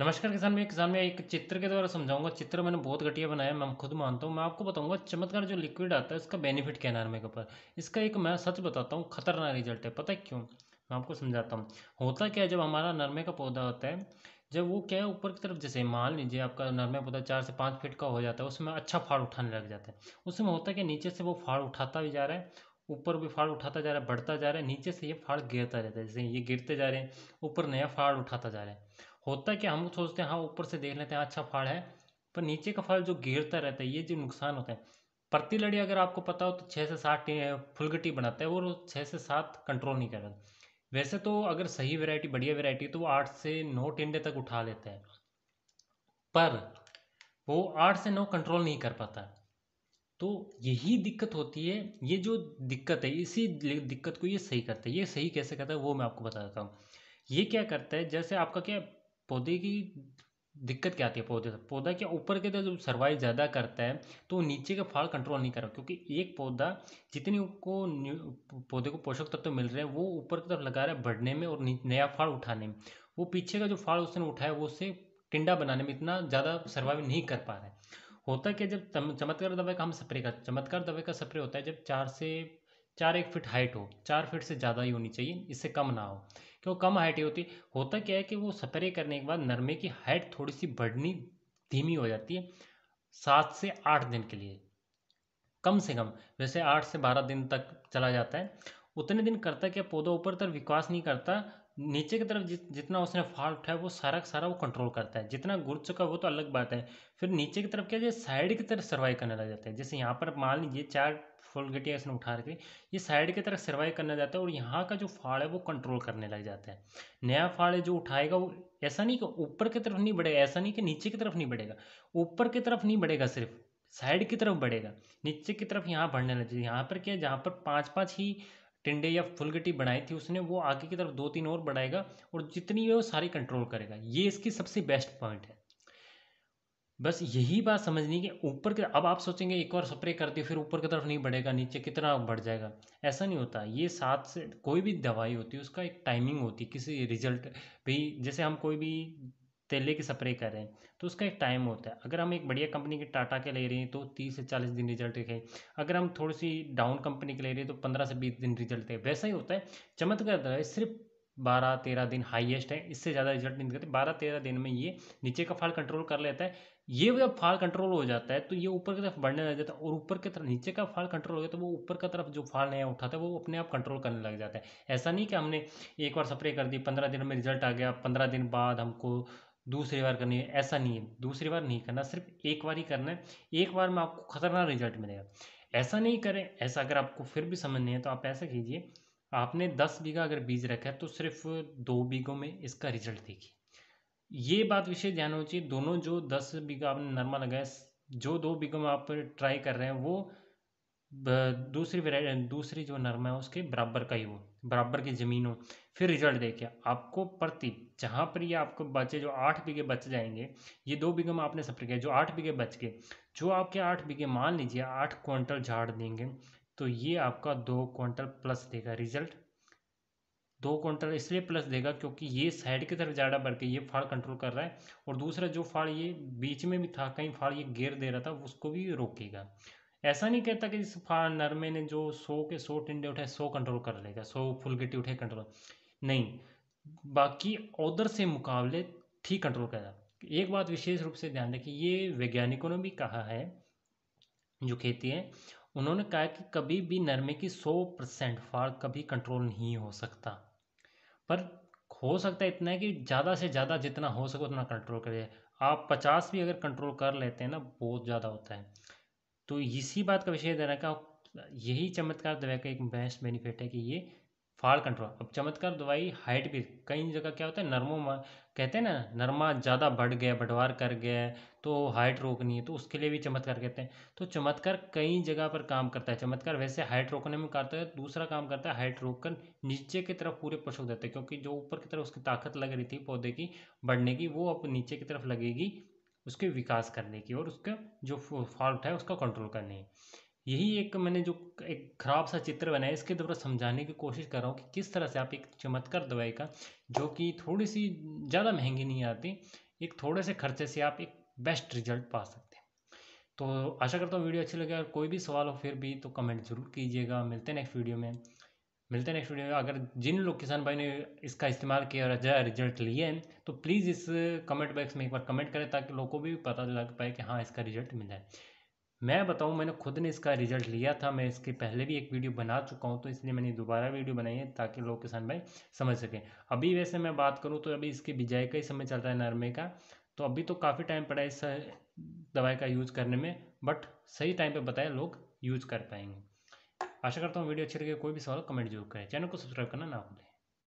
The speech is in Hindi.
नमस्कार किसान मैं किसान में एक चित्र के द्वारा समझाऊंगा चित्र मैंने बहुत घटिया बनाया मैं खुद मानता हूँ मैं आपको बताऊंगा चमत्कार जो लिक्विड आता है इसका बेनिफिट क्या है के ऊपर इसका एक मैं सच बताता हूँ खतरनाक रिजल्ट है पता है क्यों मैं आपको समझाता हूँ होता क्या है जब हमारा नरमे का पौधा होता है जब वो क्या है ऊपर की तरफ जैसे मान लीजिए आपका नरमे पौधा चार से पाँच फीट का हो जाता है उसमें अच्छा फाड़ उठाने लग जाता है उसमें होता है कि नीचे से वो फाड़ उठाता भी जा रहा है ऊपर भी फाड़ उठाता जा रहा है बढ़ता जा रहा है नीचे से ये फाड़ गिरता रहता है जैसे ये गिरते जा रहे हैं ऊपर नया फाड़ उठाता जा रहा है होता है कि हम सोचते हैं हाँ ऊपर से देख लेते हैं अच्छा फाड़ है पर नीचे का फल जो घेरता रहता है ये जो नुकसान होता है प्रति लड़ी अगर आपको पता हो तो छः से सात फुलगटी बनाता है और छः से सात कंट्रोल नहीं कर रहा वैसे तो अगर सही वैरायटी बढ़िया वैरायटी तो वो आठ से नौ टेंडे तक उठा लेता है पर वो आठ से नौ कंट्रोल नहीं कर पाता तो यही दिक्कत होती है ये जो दिक्कत है इसी दिक्कत को ये सही करता है ये सही कैसे करता है वो मैं आपको बताता हूँ ये क्या करता है जैसे आपका क्या पौधे की दिक्कत क्या आती है पौधे से पौधा क्या ऊपर के जब सर्वाइव ज़्यादा करता है तो नीचे का फाड़ कंट्रोल नहीं कर रहा क्योंकि एक पौधा जितनी को पौधे को पोषक तत्व तो मिल रहे हैं वो ऊपर की तरफ लगा रहा है बढ़ने में और नया फाड़ उठाने में वो पीछे का जो फाड़ उसने उठाया वो उससे टिंडा बनाने में इतना ज़्यादा सर्वाइव नहीं कर पा रहा है होता क्या जब चमत्कार दवा का हम स्प्रे कर चमत्कार दवा का स्प्रे होता है जब चार से चार एक फिट हाइट हो चार फिट से ज़्यादा ही होनी चाहिए इससे कम ना हो क्यों कम हाइट होती होता क्या है कि वो स्प्रे करने के बाद नरमे की हाइट थोड़ी सी बढ़नी धीमी हो जाती है सात से आठ दिन के लिए कम से कम वैसे आठ से बारह दिन तक चला जाता है उतने दिन करता क्या पौधा ऊपर तर विकास नहीं करता नीचे की तरफ जित जितना उसने फाड़ उठाया वो सारा का सारा वो कंट्रोल करता है जितना गुड़ चुका वो तो अलग बात है फिर नीचे की तरफ क्या है साइड की तरफ सर्वाइव करने लग जाता है जैसे यहाँ पर मान लीजिए चार फुल घटिया इसने उठा रखी ये साइड की तरफ सर्वाइव करने जाता है और यहाँ का जो फाड़ है वो कंट्रोल करने लग जाता है नया फाड़ है जो उठाएगा वो ऐसा नहीं कि ऊपर की तरफ नहीं बढ़ेगा ऐसा नहीं कि नीचे की तरफ नहीं बढ़ेगा ऊपर की तरफ नहीं बढ़ेगा सिर्फ साइड की तरफ बढ़ेगा नीचे की तरफ यहाँ बढ़ने लग जाए यहाँ पर क्या जहाँ पर पाँच पाँच ही टिंडे या फुलगटी बनाई थी उसने वो आगे की तरफ दो तीन और बढ़ाएगा और जितनी है वो सारी कंट्रोल करेगा ये इसकी सबसे बेस्ट पॉइंट है बस यही बात समझनी कि ऊपर के अब आप सोचेंगे एक और स्प्रे कर दिए फिर ऊपर की तरफ नहीं बढ़ेगा नीचे कितना बढ़ जाएगा ऐसा नहीं होता ये साथ से कोई भी दवाई होती है उसका एक टाइमिंग होती है किसी रिजल्ट भी जैसे हम कोई भी तेले की स्प्रे कर रहे हैं तो उसका एक टाइम होता है अगर हम एक बढ़िया कंपनी के टाटा के ले रहे हैं तो तीस से चालीस दिन रिजल्ट देखें अगर हम थोड़ी सी डाउन कंपनी के ले रहे हैं तो पंद्रह से बीस दिन रिजल्ट देखें वैसा ही होता है चमत्कार है सिर्फ बारह तेरह दिन हाईएस्ट है इससे ज़्यादा रिजल्ट नहीं दिखाते बारह तेरह दिन में ये नीचे का फाल कंट्रोल कर लेता है ये जब फाल कंट्रोल हो जाता है तो ये ऊपर की तरफ बढ़ने लग जाता है और ऊपर की तरफ नीचे का फाल कंट्रोल हो गया तो वो ऊपर की तरफ जो फाल नया उठाता है वो अपने आप कंट्रोल करने लग जाता है ऐसा नहीं कि हमने एक बार स्प्रे कर दी पंद्रह दिन में रिजल्ट आ गया पंद्रह दिन बाद हमको दूसरी बार करनी है ऐसा नहीं है दूसरी बार नहीं करना सिर्फ एक बार ही करना है एक बार में आपको खतरनाक रिजल्ट मिलेगा ऐसा नहीं करें ऐसा अगर आपको फिर भी समझ नहीं है तो आप ऐसा कीजिए आपने दस बीघा अगर बीज रखा है तो सिर्फ दो बीघों में इसका रिजल्ट देखिए ये बात विशेष ध्यान होनी चाहिए दोनों जो दस बीघा आपने नरमा लगाया जो दो बीघों में आप ट्राई कर रहे हैं वो दूसरी दूसरी जो नरमा है उसके बराबर का ही हो बराबर की ज़मीन हो फिर रिजल्ट देखिए आपको प्रति जहाँ पर ये आपको बचे जो आठ बीघे बच जाएंगे ये दो बीघे में आपने सफर किया जो आठ बीघे बच गए जो आपके आठ बीघे मान लीजिए आठ क्विंटल झाड़ देंगे तो ये आपका दो क्विंटल प्लस देगा रिजल्ट दो क्विंटल इसलिए प्लस देगा क्योंकि ये साइड की तरफ ज़्यादा बढ़ के ये फाड़ कंट्रोल कर रहा है और दूसरा जो फाड़ ये बीच में भी था कहीं फाड़ ये गेर दे रहा था उसको भी रोकेगा ऐसा नहीं कहता कि इस नरमे ने जो सौ के सौ टिंडे उठाए सौ कंट्रोल कर लेगा सौ फुल गिट्टी उठे कंट्रोल नहीं बाकी उधर से मुकाबले ठीक कंट्रोल करेगा एक बात विशेष रूप से ध्यान रखिए ये वैज्ञानिकों ने भी कहा है जो खेती है उन्होंने कहा कि कभी भी नरमे की सौ परसेंट फाड़ कभी कंट्रोल नहीं हो सकता पर हो सकता है इतना है कि ज़्यादा से ज़्यादा जितना हो सके उतना कंट्रोल करिए आप पचास भी अगर कंट्रोल कर लेते हैं ना बहुत ज़्यादा होता है तो इसी बात का विषय देना का यही चमत्कार दवाई का एक बेस्ट बेनिफिट है कि ये फाड़ कंट्रोल अब चमत्कार दवाई हाइट भी कई जगह क्या होता है नर्मो कहते हैं ना नरमा ज़्यादा बढ़ गया बढ़वार कर गया तो हाइट रोकनी है तो उसके लिए भी चमत्कार कहते हैं तो चमत्कार कई जगह पर काम करता है चमत्कार वैसे हाइट रोकने में करता है दूसरा काम करता है हाइट रोक कर नीचे की तरफ पूरे पोषक देते हैं क्योंकि जो ऊपर की तरफ उसकी ताकत लग रही थी पौधे की बढ़ने की वो अब नीचे की तरफ लगेगी उसके विकास करने की और उसका जो फॉल्ट है उसका कंट्रोल करने यही एक मैंने जो एक खराब सा चित्र बनाया इसके द्वारा समझाने की कोशिश कर रहा हूँ कि किस तरह से आप एक चमत्कार दवाई का जो कि थोड़ी सी ज़्यादा महंगी नहीं आती एक थोड़े से खर्चे से आप एक बेस्ट रिजल्ट पा सकते हैं तो आशा करता हूँ वीडियो अच्छी लगे और कोई भी सवाल हो फिर भी तो कमेंट जरूर कीजिएगा मिलते हैं नेक्स्ट वीडियो में मिलते हैं नेक्स्ट वीडियो में अगर जिन लोग किसान भाई ने इसका इस्तेमाल किया और अच्छा रिजल्ट लिए हैं तो प्लीज़ इस कमेंट बॉक्स में एक बार कमेंट करें ताकि लोगों को भी पता लग पाए कि हाँ इसका रिजल्ट मिल जाए मैं बताऊं मैंने खुद ने इसका रिजल्ट लिया था मैं इसके पहले भी एक वीडियो बना चुका हूँ तो इसलिए मैंने दोबारा वीडियो बनाई है ताकि लोग किसान भाई समझ सकें अभी वैसे मैं बात करूँ तो अभी इसकी बिजाई का ही समय चल रहा है नरमे का तो अभी तो काफ़ी टाइम पड़ा है इस दवाई का यूज़ करने में बट सही टाइम पर बताए लोग यूज़ कर पाएंगे आशा करता हूँ वीडियो अच्छी लगे कोई भी सवाल कमेंट जरूर करें चैनल को सब्सक्राइब करना ना भूलें